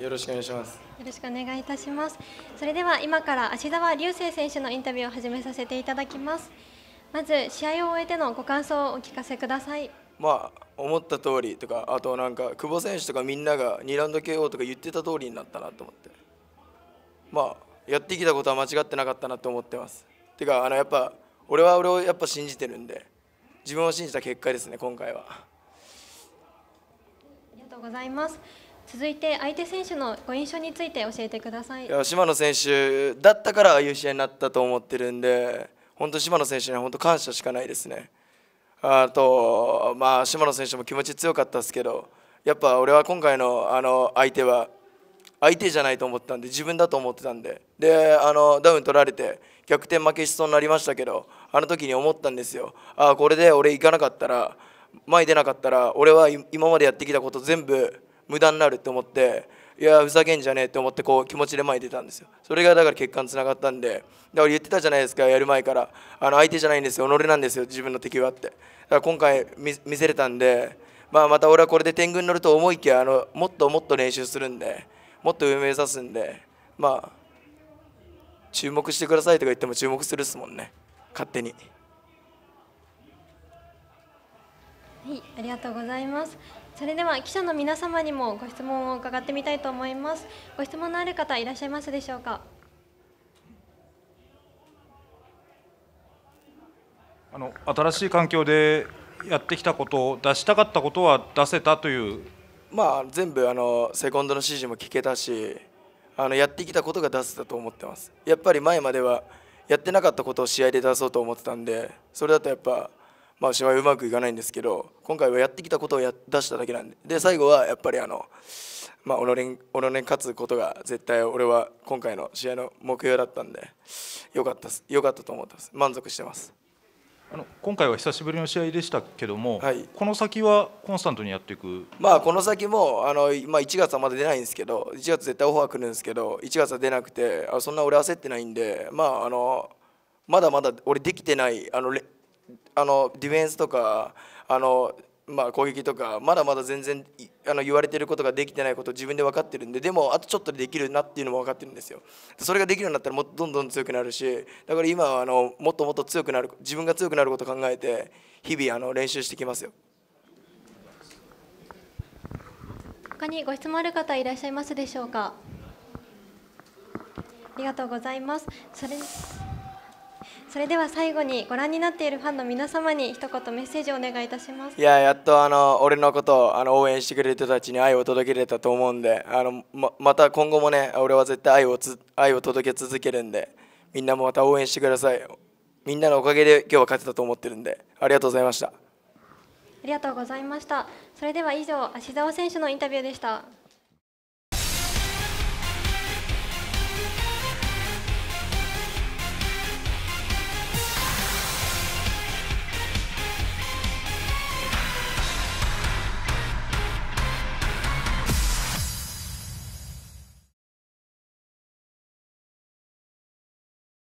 よろしくお願いします。よろしくお願いいたします。それでは今から芦澤流星選手のインタビューを始めさせていただきます。まず試合を終えてのご感想をお聞かせください。まあ思った通りとかあとなんか久保選手とかみんなが2ラウンド KO とか言ってた通りになったなと思って。まあやってきたことは間違ってなかったなと思ってます。てかあのやっぱ俺は俺をやっぱ信じてるんで自分を信じた結果ですね今回は。ありがとうございます。続いて相手選手のご印象について教えてくださいいや島野選手だったからああいう試合になったと思ってるんで本当島野選手には本当感謝しかないですねあと、まあ、島野選手も気持ち強かったですけどやっぱ俺は今回のあの相手は相手じゃないと思ったんで自分だと思ってたんでであのダウン取られて逆転負けしそうになりましたけどあの時に思ったんですよあこれで俺行かなかったら前出なかったら俺は今までやってきたこと全部無駄になるって思っていやふざけんじゃねえって思ってこう気持ちで前に出たんですよそれがだから結果につながったんでだから言ってたじゃないですかやる前からあの相手じゃないんですよ己なんですよ自分の敵はってだから今回見せれたんで、まあ、また俺はこれで天狗に乗ると思いきやあのもっともっと練習するんでもっと上目指すんでまあ注目してくださいとか言っても注目するっすもんね勝手に。はい、ありがとうございます。それでは記者の皆様にもご質問を伺ってみたいと思います。ご質問のある方いらっしゃいますでしょうか。あの新しい環境でやってきたことを出したかったことは出せたという。まあ全部あのセコンドの指示も聞けたし、あのやってきたことが出せたと思ってます。やっぱり前まではやってなかったことを試合で出そうと思ってたんで、それだとやっぱ。まあ、しまいうまくいかないんですけど今回はやってきたことをや出しただけなんでで最後はやっぱりあの、まあ、おのれんおのれん勝つことが絶対俺は今回の試合の目標だったんでよかったよかったと思ってます満足してますあの今回は久しぶりの試合でしたけども、はい、この先はコンスタントにやっていく、まあ、この先もあの、まあ、1月はまだ出ないんですけど1月絶対オファー来るんですけど1月は出なくてあそんな俺焦ってないんで、まあ、あのまだまだ俺できてないあのあのディフェンスとかあの、まあ、攻撃とかまだまだ全然あの言われてることができてないこと自分で分かってるんででもあとちょっとできるなっていうのも分かってるんですよそれができるようになったらもっとどんどん強くなるしだから今はあのもっともっと強くなる自分が強くなることを考えて日々あの練習してきますよ他にご質問ある方いらっしゃいますでしょうかありがとうございますそれそれでは最後にご覧になっているファンの皆様に一言メッセージをお願いいたしますいややっとあの俺のことをあの応援してくれる人たちに愛を届けれたと思うんであのままた今後もね俺は絶対愛をつ愛を届け続けるんでみんなもまた応援してくださいみんなのおかげで今日は勝てたと思ってるんでありがとうございましたありがとうございましたそれでは以上芦澤選手のインタビューでした